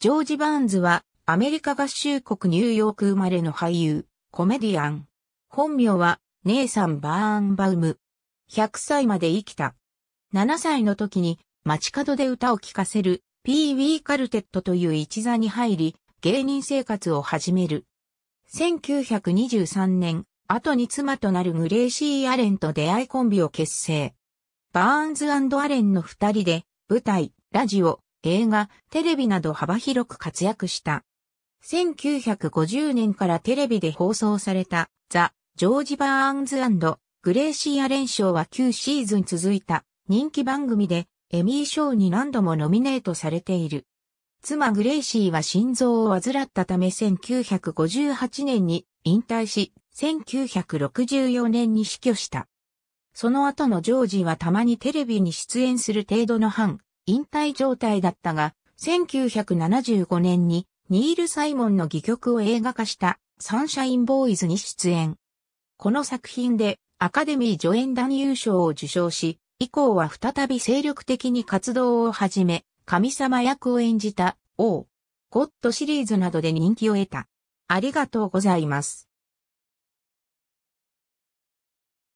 ジョージ・バーンズは、アメリカ合衆国ニューヨーク生まれの俳優、コメディアン。本名は、ネイサン・バーンバウム。100歳まで生きた。7歳の時に、街角で歌を聴かせる、ピーウィー・カルテットという一座に入り、芸人生活を始める。1923年、後に妻となるグレイシー・アレンと出会いコンビを結成。バーンズアレンの二人で、舞台、ラジオ、映画、テレビなど幅広く活躍した。1950年からテレビで放送された、ザ・ジョージ・バーンズグレーシア連賞は9シーズン続いた人気番組でエミー賞に何度もノミネートされている。妻グレイシーは心臓を患ったため1958年に引退し、1964年に死去した。その後のジョージはたまにテレビに出演する程度の半、引退状態だったが、1975年にニール・サイモンの戯曲を映画化したサンシャインボーイズに出演。この作品でアカデミー助演男優賞を受賞し、以降は再び精力的に活動を始め、神様役を演じた王、ゴッドシリーズなどで人気を得た。ありがとうございます。